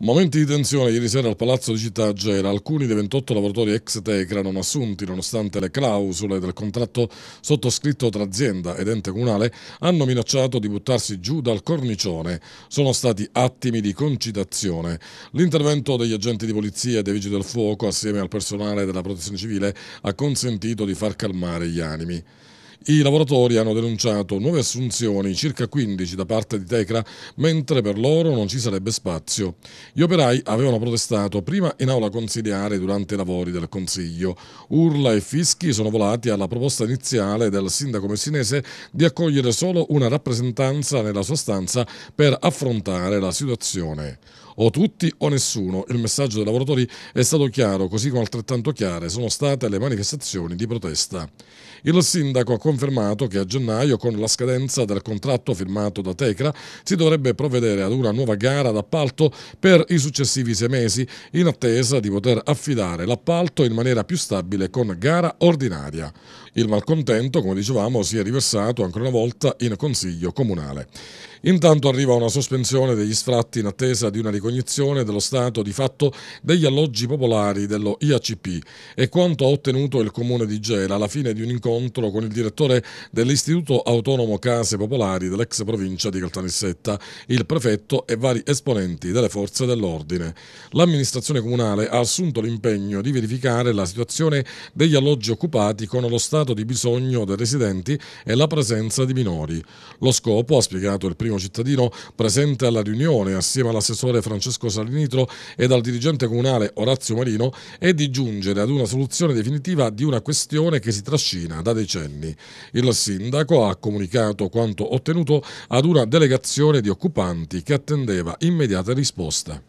Momenti di tensione ieri sera al Palazzo di Città Gera. Alcuni dei 28 lavoratori ex Tecra non assunti, nonostante le clausole del contratto sottoscritto tra azienda ed ente comunale, hanno minacciato di buttarsi giù dal cornicione. Sono stati attimi di concitazione. L'intervento degli agenti di polizia e dei vigili del fuoco, assieme al personale della protezione civile, ha consentito di far calmare gli animi. I lavoratori hanno denunciato nuove assunzioni, circa 15 da parte di Tecra, mentre per loro non ci sarebbe spazio. Gli operai avevano protestato prima in aula consigliare durante i lavori del Consiglio. Urla e fischi sono volati alla proposta iniziale del sindaco messinese di accogliere solo una rappresentanza nella sua stanza per affrontare la situazione o tutti o nessuno. Il messaggio dei lavoratori è stato chiaro, così come altrettanto chiare sono state le manifestazioni di protesta. Il sindaco ha confermato che a gennaio, con la scadenza del contratto firmato da Tecra, si dovrebbe provvedere ad una nuova gara d'appalto per i successivi sei mesi, in attesa di poter affidare l'appalto in maniera più stabile con gara ordinaria. Il malcontento, come dicevamo, si è riversato ancora una volta in Consiglio Comunale. Intanto arriva una sospensione degli sfratti in attesa di una ricognizione dello stato di fatto degli alloggi popolari dello IACP e quanto ha ottenuto il comune di Gela alla fine di un incontro con il direttore dell'Istituto Autonomo Case Popolari dell'ex provincia di Caltanissetta, il prefetto e vari esponenti delle forze dell'ordine. L'amministrazione comunale ha assunto l'impegno di verificare la situazione degli alloggi occupati con lo stato di bisogno dei residenti e la presenza di minori. Lo scopo, ha spiegato il primo primo cittadino presente alla riunione assieme all'assessore Francesco Salinitro ed al dirigente comunale Orazio Marino è di giungere ad una soluzione definitiva di una questione che si trascina da decenni. Il sindaco ha comunicato quanto ottenuto ad una delegazione di occupanti che attendeva immediata risposta.